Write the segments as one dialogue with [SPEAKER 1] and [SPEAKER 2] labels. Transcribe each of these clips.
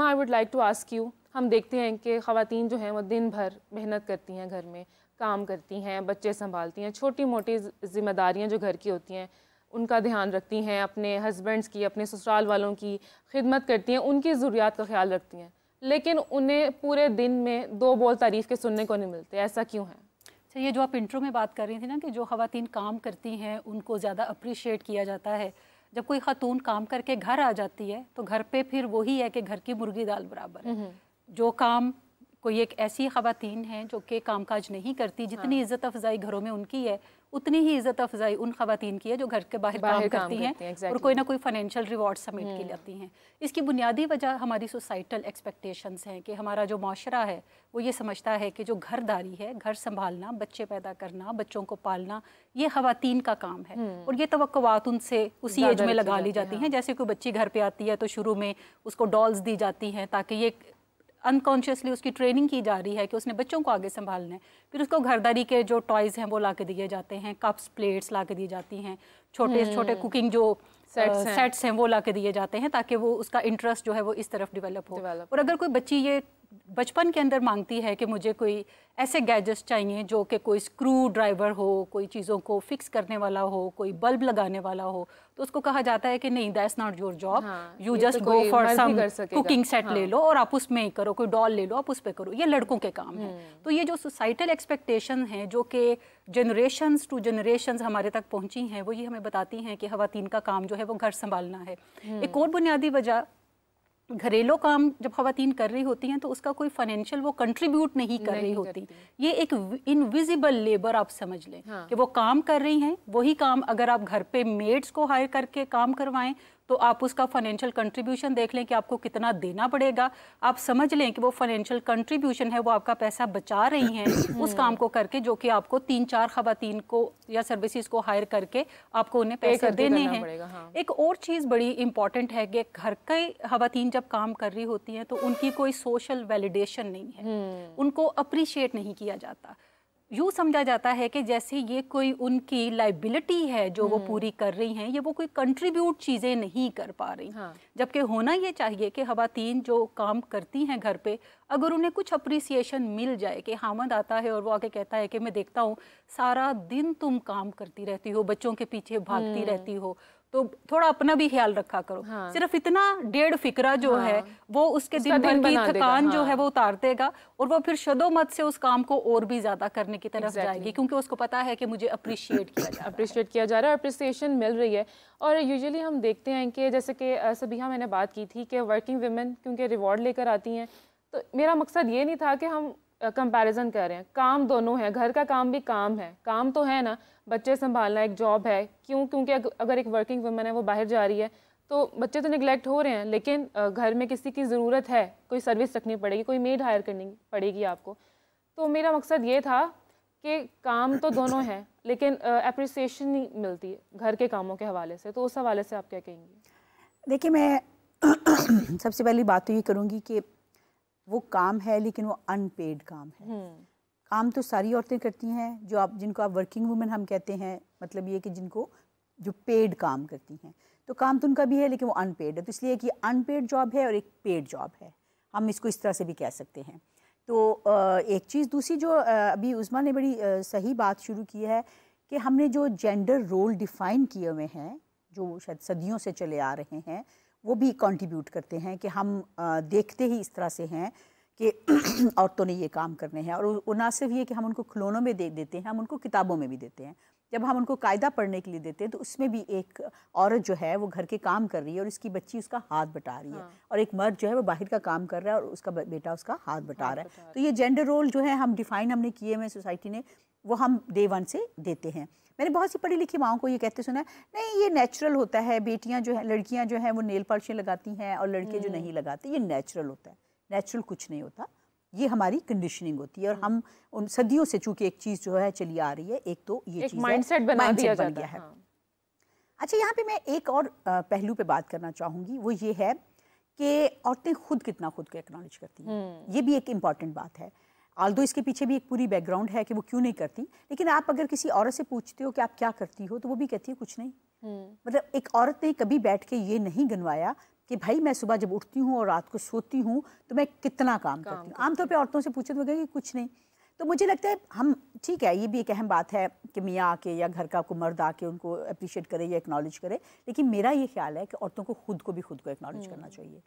[SPEAKER 1] I would like to ask you हम देखते हैं कि खातन जो हैं वो दिन भर मेहनत करती हैं घर में काम करती हैं बच्चे संभालती हैं छोटी मोटी ज़िम्मेदारियाँ जो घर की होती हैं उनका ध्यान रखती हैं अपने हस्बैंड्स की अपने ससुराल वालों की खिदमत करती हैं उनकी ज़रूरियात का ख्याल रखती हैं लेकिन उन्हें पूरे दिन में दो बोल तारीफ़ के सुनने को नहीं मिलते ऐसा क्यों
[SPEAKER 2] है अच्छा ये जो आप इंटरव्यू में बात कर रही थी ना कि जो खातन काम करती हैं उनको ज़्यादा अप्रिशिएट किया जाता है जब कोई खातून काम करके घर आ जाती है तो घर पे फिर वही है कि घर की मुर्गी दाल बराबर है जो काम कोई एक ऐसी खातन है जो कि कामकाज नहीं करती जितनी हाँ। इज़्ज़त अफजाई घरों में उनकी है उतनी ही इज्जत अफजाई उन खातन की है जो घर के बाहर, बाहर काम, काम करती हैं exactly. और कोई ना कोई फाइनेंशियल रिवॉर्ड समेट की हम्म. जाती हैं इसकी बुनियादी वजह हमारी सोसाइटल एक्सपेक्टेशंस हैं कि हमारा जो माशरा है वो ये समझता है कि जो घरदारी है घर संभालना बच्चे पैदा करना बच्चों को पालना ये खातन का काम है हम्म. और ये तो उनसे उसी एज में लगा ली जाती हैं हाँ। जैसे कोई बच्ची घर पर आती है तो शुरू में उसको डॉल्स दी जाती हैं ताकि ये अनकॉन्शियसली उसकी ट्रेनिंग की जा रही है कि उसने बच्चों को आगे संभालना है फिर उसको घरदारी के जो टॉयज़ हैं वो ला के दिए जाते हैं कप्स प्लेट्स ला के दी जाती हैं छोटे छोटे कुकिंग हम्म। जो सेट्स हैं।, हैं वो ला के दिए जाते हैं ताकि वो उसका इंटरेस्ट जो है वो इस तरफ डेवलप हो develop. और अगर कोई बच्ची ये बचपन के अंदर मांगती है कि मुझे कोई ऐसे गैजेट्स चाहिए जो कि कोई स्क्रू ड्राइवर हो कोई चीज़ों को फिक्स करने वाला हो कोई बल्ब लगाने वाला हो तो उसको कहा जाता है कि नहीं that's not your job you just go for some cooking set हाँ। तो ले हाँ। लो और आप उसमें करो कोई डॉल ले लो आप उस पर करो ये लड़कों के काम है हम्म। तो ये जो सोसाइटल एक्सपेक्टेशन है जो कि जनरेशन्स टू जनरेशन्स हमारे तक पहुंची हैं वो ये हमें बताती हैं कि खातन का काम जो है वो घर संभालना है हम्म। एक और बुनियादी वजह घरेलू काम जब खातन कर रही होती हैं तो उसका कोई फाइनेंशियल वो कंट्रीब्यूट नहीं कर नहीं रही होती ये एक इनविजिबल लेबर आप समझ लें हाँ। कि वो काम कर रही हैं वही काम अगर आप घर पे मेड्स को हायर करके काम करवाएं तो आप उसका फाइनेंशियल कंट्रीब्यूशन देख लें कि आपको कितना देना पड़ेगा आप समझ लें कि वो फाइनेंशियल कंट्रीब्यूशन है वो आपका पैसा बचा रही हैं उस काम को करके जो कि आपको तीन चार खातन को या सर्विसेज को हायर करके आपको उन्हें पैसे देने हैं हाँ। एक और चीज़ बड़ी इंपॉर्टेंट है कि घर के खातन जब काम कर रही होती हैं तो उनकी कोई सोशल वैलिडेशन नहीं है हम्म। उनको अप्रिशिएट नहीं किया जाता यूँ समझा जाता है कि जैसे ये कोई उनकी लाइबिलिटी है जो वो हम्म। पूरी कर रही हैं ये वो कोई कंट्रीब्यूट चीज़ें नहीं कर पा रही हाँ। जबकि होना ये चाहिए कि खातन जो काम करती हैं घर पे अगर उन्हें कुछ अप्रिसिएशन मिल जाए कि हामद आता है और वो आगे कहता है कि मैं देखता हूँ सारा दिन तुम काम करती रहती हो बच्चों के पीछे भागती हम्म। रहती हो तो थोड़ा अपना भी ख्याल रखा करो हाँ। सिर्फ इतना डेढ़ फिक्रा जो हाँ। है वो उसके दिन भर की थकान हाँ। जो है वो उतार देगा और वो फिर शदोमत से उस काम को और भी ज्यादा करने
[SPEAKER 1] की तरफ exactly. जाएगी क्योंकि उसको पता है कि मुझे अप्रिशिएट किया अप्रिशिएट किया जा रहा है अप्रिसिएशन मिल रही है और यूजुअली हम देखते हैं कि जैसे कि सबिहा मैंने बात की थी कि वर्किंग वेमेन क्योंकि रिवॉर्ड लेकर आती हैं तो मेरा मकसद ये नहीं था कि हम कंपैरिजन कर रहे हैं काम दोनों हैं घर का काम भी काम है काम तो है ना बच्चे संभालना एक जॉब है क्यों क्योंकि अगर एक वर्किंग वुमेन है वो बाहर जा रही है तो बच्चे तो निगलेक्ट हो रहे हैं लेकिन घर में किसी की ज़रूरत है कोई सर्विस रखनी पड़ेगी कोई मेड हायर करनी पड़ेगी आपको तो मेरा मकसद ये था कि काम तो दोनों हैं लेकिन अप्रिसिएशन नहीं मिलती घर के कामों के हवाले से तो उस हवाले से आप क्या कहेंगी
[SPEAKER 3] देखिए मैं सबसे पहली बात तो ये करूँगी कि वो काम है लेकिन वो अनपेड काम है हम्म। काम तो सारी औरतें करती हैं जो आप जिनको आप वर्किंग वूमेन हम कहते हैं मतलब ये कि जिनको जो पेड काम करती हैं तो काम तो उनका भी है लेकिन वो अनपेड है तो इसलिए कि अनपेड जॉब है और एक पेड जॉब है हम इसको इस तरह से भी कह सकते हैं तो एक चीज़ दूसरी जो अभी उस्मा ने बड़ी सही बात शुरू की है कि हमने जो जेंडर रोल डिफ़ाइन किए हुए हैं जो शायद सदियों से चले आ रहे हैं वो भी कंट्रीब्यूट करते हैं कि हम देखते ही इस तरह से हैं कि औरतों ने ये काम करने हैं और ना सिर्फ ये कि हम उनको खिलौनों में दे देते हैं हम उनको किताबों में भी देते हैं जब हम उनको कायदा पढ़ने के लिए देते हैं तो उसमें भी एक औरत जो है वो घर के काम कर रही है और इसकी बच्ची उसका हाथ बटा रही है हाँ। और एक मर्द जो है वो बाहर का काम कर रहा है और उसका बेटा उसका हाथ बटा हाँ रहा है तो ये जेंडर रोल जो है हम डिफाइन हमने किए हुए सोसाइटी ने वो हम डे वन से देते हैं मैंने बहुत सी पढ़ी लिखी माओ को ये कहते सुना है नहीं ये नेचुरल होता है बेटियां जो है लड़कियां जो हैं वो नेल पॉलिशें लगाती हैं और लड़के जो हम्म। नहीं लगाते ये नेचुरल होता है नेचुरल कुछ नहीं होता ये हमारी कंडीशनिंग होती है और हम्म। हम उन सदियों से चूंकि एक चीज़ जो है चली आ रही है एक तो ये एक माइंडसेट बना दिया बन गया है हाँ। अच्छा यहाँ पे मैं एक और पहलू पे बात करना चाहूंगी वो ये है कि औरतें खुद कितना खुद को एक्नॉलेज करती हैं हम्म। ये भी एक इम्पॉर्टेंट बात है आल दो इसके पीछे भी एक पूरी बैकग्राउंड है कि वो क्यों नहीं करती लेकिन आप अगर किसी औरत से पूछते हो कि आप क्या करती हो तो वो भी कहती है कुछ नहीं हम्म। मतलब एक औरत ने कभी बैठ के ये नहीं गनवाया कि भाई मैं सुबह जब उठती हूँ और रात को सोती हूँ तो मैं कितना काम, काम करती हूँ आमतौर पर औरतों से पूछे तो कि कुछ नहीं तो मुझे लगता है हम ठीक है ये भी एक अहम बात है कि मियाँ आके या घर का को मर्द आके उनको अप्रिशिएट करे या एक्नॉलेज करे लेकिन मेरा ये ख्याल है कि औरतों को खुद को भी खुद को एक्नॉलेज करना हम्म। चाहिए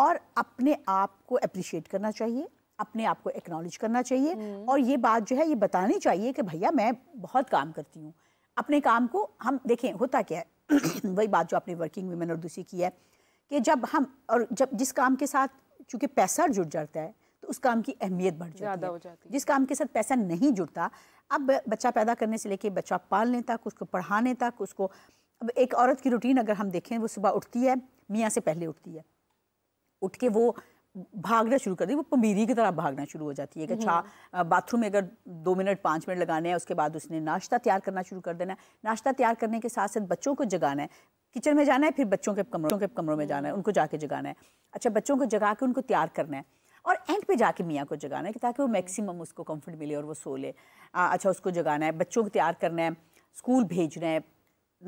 [SPEAKER 3] और अपने आप को अप्रिशिएट करना चाहिए अपने आप को एक्नॉलेज करना चाहिए हम्म। और ये बात जो है ये बतानी चाहिए कि भैया मैं बहुत काम करती हूँ अपने काम को हम देखें होता क्या है वही बात जो आपने वर्किंग वीमेन और दूसरी की है कि जब हम और जब जिस काम के साथ चूँकि पैसा जुड़ जाता है तो उस काम की अहमियत बढ़ जाती है हो जाती है। जिस काम के साथ पैसा नहीं जुड़ता अब बच्चा पैदा करने से लेके बच्चा पालने तक उसको पढ़ाने तक उसको अब एक औरत की रूटीन अगर हम देखें वो सुबह उठती है मियाँ से पहले उठती है उठ के वो भागना शुरू कर दी वो पमीरी की तरह भागना शुरू हो जाती है कि हम्म। अच्छा बाथरूम में अगर दो मिनट पाँच मिनट लगाने हैं उसके बाद उसने नाश्ता तैयार करना शुरू कर देना है नाश्ता तैयार करने के साथ साथ बच्चों को जगाना है किचन में जाना है फिर बच्चों के कमरों के कमरों में जाना है हम्म। उनको जाके जगाना है अच्छा बच्चों को जगा के उनको तैयार करना है और एंड पे जाके मियाँ को जगाना है कि ताकि वो मैक्सिमम उसको कम्फर्ट मिले और वो सो ले अच्छा उसको जगाना है बच्चों को तैयार करना है स्कूल भेजना है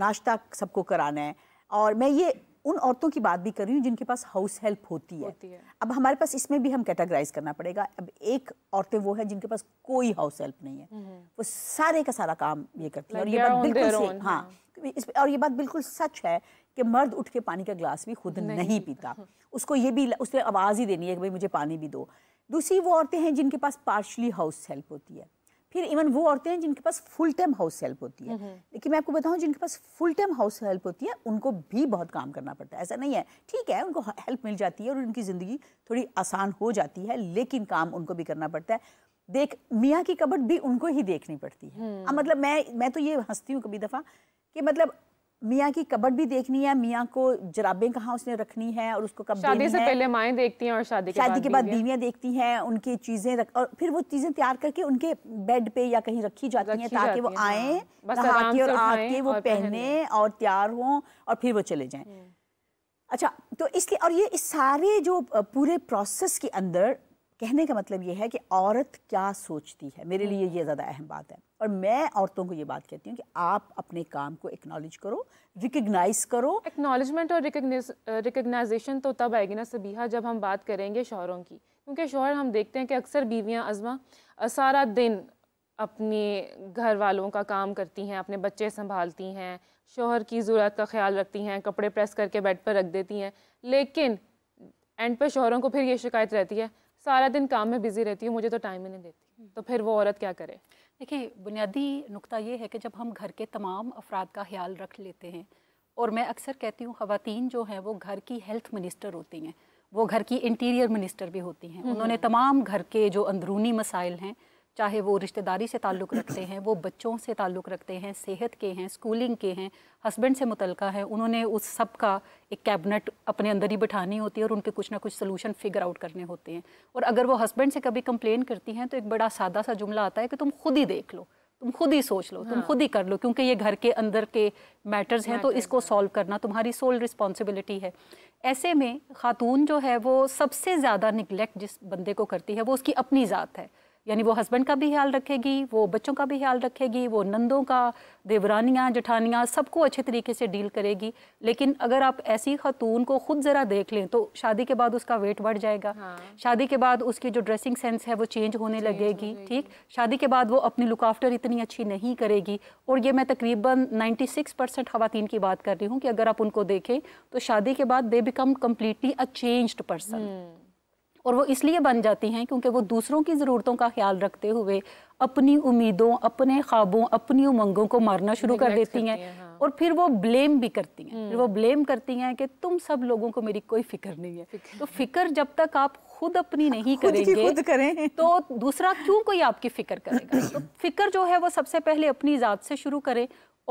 [SPEAKER 3] नाश्ता सबको कराना है और मैं ये उन औरतों की बात भी कर रही हूँ जिनके पास हाउस हेल्प होती है, अब हमारे पास इसमें भी हम कैटेगराइज करना पड़ेगा अब एक औरतें वो है जिनके पास कोई हाउस हेल्प नहीं है हम्म। वो सारे का सारा काम ये करती है और ये बात बिल्कुल हाँ और ये बात बिल्कुल सच है कि मर्द उठ के पानी का गिलास भी खुद नहीं, नहीं पीता उसको ये भी उसने आवाज़ ही देनी है कि भाई मुझे पानी भी दो दूसरी वो औरतें हैं जिनके पास पार्शली हाउस हेल्प होती है फिर इवन वो औरतें हैं जिनके पास फुल टाइम हाउस हेल्प होती है लेकिन मैं आपको बताऊं जिनके पास फुल टाइम हाउस हेल्प होती है उनको भी बहुत काम करना पड़ता है ऐसा नहीं है ठीक है उनको हेल्प मिल जाती है और उनकी ज़िंदगी थोड़ी आसान हो जाती है लेकिन काम उनको भी करना पड़ता है देख मियाँ की कबट भी उनको ही
[SPEAKER 1] देखनी पड़ती है हम्म।
[SPEAKER 3] मतलब मैं मैं तो ये हंसती हूँ कभी दफ़ा कि मतलब मियाँ की कबट भी देखनी है मियाँ को जराबें कहाँ उसने रखनी है और उसको कब शादी से पहले
[SPEAKER 1] माएँ देखती हैं और शादी के शादी के बाद बीवियाँ
[SPEAKER 3] देखती हैं उनकी चीज़ें रख और फिर वो चीज़ें तैयार करके उनके बेड पे या कहीं रखी जाती हैं ताकि वो हाँ। आए नहा और आके वो पहने और तैयार हों और फिर वो चले जाए हम्म। अच्छा तो इसलिए और ये इस सारे जो पूरे प्रोसेस के अंदर कहने का मतलब ये है कि औरत क्या सोचती है मेरे लिए हम्म। ये ज़्यादा अहम बात है और मैं औरतों को ये बात कहती हूँ कि आप अपने काम को एक्नॉलेज करो रिकग्नाइज
[SPEAKER 1] करो एक्नॉलेजमेंट और रिकग्नाइजेशन तो तब आएगी ना सबीहा जब हम बात करेंगे शोहरों की क्योंकि शोहर हम देखते हैं कि अक्सर बीवियाँ अजमा सारा दिन अपने घर वालों का काम करती हैं अपने बच्चे संभालती हैं शोहर की ज़रूरत का ख्याल रखती हैं कपड़े प्रेस करके बेड पर रख देती हैं लेकिन एंड पर शोहरों को फिर ये शिकायत रहती है सारा दिन काम में बिजी रहती हूँ मुझे तो टाइम ही नहीं देती हम्म। तो फिर वो औरत क्या करे
[SPEAKER 2] देखिए बुनियादी नुकता ये है कि जब हम घर के तमाम अफराद का ख्याल रख लेते हैं और मैं अक्सर कहती हूँ ख़वान जो हैं वो घर की हेल्थ मिनिस्टर होती हैं वो घर की इंटीरियर मिनिस्टर भी होती हैं हम्म, उन्होंने हम्म। तमाम घर के जो अंदरूनी मसाइल हैं चाहे वो रिश्तेदारी से ताल्लुक़ रखते हैं वो बच्चों से ताल्लुक़ रखते हैं सेहत के हैं स्कूलिंग के हैं हस्बैंड से मुतलका है उन्होंने उस सब का एक कैबिनेट अपने अंदर ही बिठानी होती है और उनके कुछ ना कुछ सोलूशन फिगर आउट करने होते हैं और अगर वो हस्बैंड से कभी कंप्लेन करती हैं तो एक बड़ा सादा सा जुमला आता है कि तुम खुद ही देख लो तुम खुद ही सोच लो हाँ। तुम खुद ही कर लो क्योंकि ये घर के अंदर के मैटर्स हैं तो इसको सॉल्व करना तुम्हारी सोल रिस्पॉन्सिबिलिटी है ऐसे में खातून जो है वो सबसे ज़्यादा निगलेक्ट जिस बंदे को करती है वो उसकी अपनी ज़ात है यानी वो हस्बैंड का भी ख्याल रखेगी वो बच्चों का भी ख्याल रखेगी वो नंदों का देवरानियाँ जठानियाँ सबको अच्छे तरीके से डील करेगी लेकिन अगर आप ऐसी खातून को ख़ुद ज़रा देख लें तो शादी के बाद उसका वेट बढ़ जाएगा हाँ। शादी के बाद उसकी जो ड्रेसिंग सेंस है वो चेंज होने चेंज लगेगी ठीक शादी के बाद वो अपनी लुकाफ्टर इतनी अच्छी नहीं करेगी और ये मैं तकरीबन नाइन्टी सिक्स परसेंट खुवान की बात कर रही हूँ कि अगर आप उनको देखें तो शादी के बाद they become completely a changed person और वो इसलिए बन जाती हैं क्योंकि वो दूसरों की ज़रूरतों का ख्याल रखते हुए अपनी उम्मीदों अपने ख्वाबों अपनी उमंगों को मारना शुरू कर देती हैं हाँ। और फिर वो ब्लेम भी करती हैं फिर वो हम्म। ब्लेम करती हैं कि तुम सब लोगों को मेरी कोई फिक्र नहीं है तो फिक्र जब तक आप खुद अपनी नहीं खुद करेंगे खुद करें तो दूसरा क्यों कोई आपकी फिक्र करेगा तो फिक्र जो है वो सबसे पहले अपनी ज़ात से शुरू करें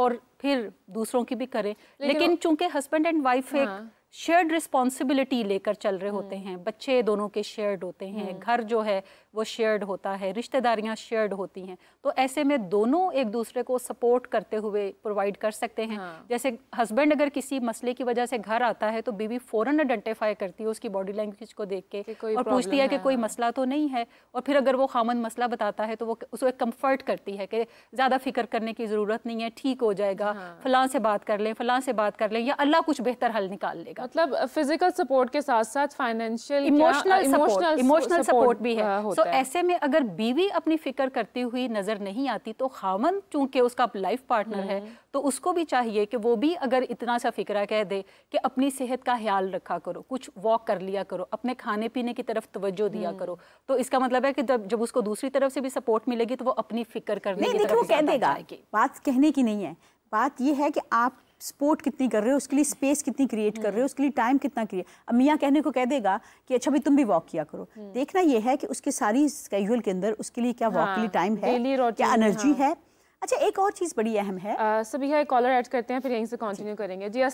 [SPEAKER 2] और फिर दूसरों की भी करें लेकिन चूंकि हस्बैंड एंड वाइफ एक हाँ। शेयर्ड रिस्पॉन्सिबिलिटी लेकर चल रहे हम्म। होते हैं बच्चे दोनों के शेयर्ड होते हैं हम्म। घर जो है वो शेयर्ड होता है रिश्तेदारियाँ शेयर्ड होती हैं तो ऐसे में दोनों एक दूसरे को सपोर्ट करते हुए प्रोवाइड कर सकते हैं हाँ। जैसे हस्बैंड अगर किसी मसले की वजह से घर आता है तो बीवी फ़ौरन आइडेंटिफाई करती है उसकी बॉडी लैंग्वेज को देख के और पूछती है कि कोई हाँ। मसला तो नहीं है और फिर अगर वो खामन मसला बताता है तो वो उसको एक कम्फर्ट करती है कि ज़्यादा फिक्र करने की ज़रूरत नहीं है ठीक हो जाएगा फ़लाँ से बात कर लें फ़लाँ से बात कर लें या अल्लाह कुछ बेहतर हल निकाल लेगा मतलब फिजिकल सपोर्ट के साथ साथ financial emotional emotional emotional support भी है सो so, ऐसे में अगर बीवी अपनी फिक्र करती हुई नजर नहीं आती तो खामन चूंकि उसका लाइफ पार्टनर है हम्म। तो उसको भी चाहिए कि वो भी अगर इतना सा फिक्रा कह दे कि अपनी सेहत का ख्याल रखा करो कुछ वॉक कर लिया करो अपने खाने पीने की तरफ तवज्जो दिया हम्म। करो तो इसका मतलब है कि जब उसको दूसरी तरफ से भी सपोर्ट मिलेगी तो वो अपनी फिक्र करने की तरफ कह
[SPEAKER 3] देगा बात कहने की नहीं है बात यह है कि आप सपोर्ट कितनी कर रहे हो उसके लिए स्पेस कितनी क्रिएट कर रहे हो हम्म। उसके लिए टाइम कितना क्रिएट अब मियाँ कहने को कह देगा कि अच्छा भाई तुम भी वॉक किया करो हम्म। देखना यह है कि उसके सारी स्केड्यूल के अंदर उसके लिए क्या वॉक के लिए टाइम हाँ, है क्या एनर्जी हाँ। है अच्छा एक और चीज़ बड़ी अहम है सभी कॉलर ऐड करते हैं फिर यहीं से कंटिन्यू करेंगे जी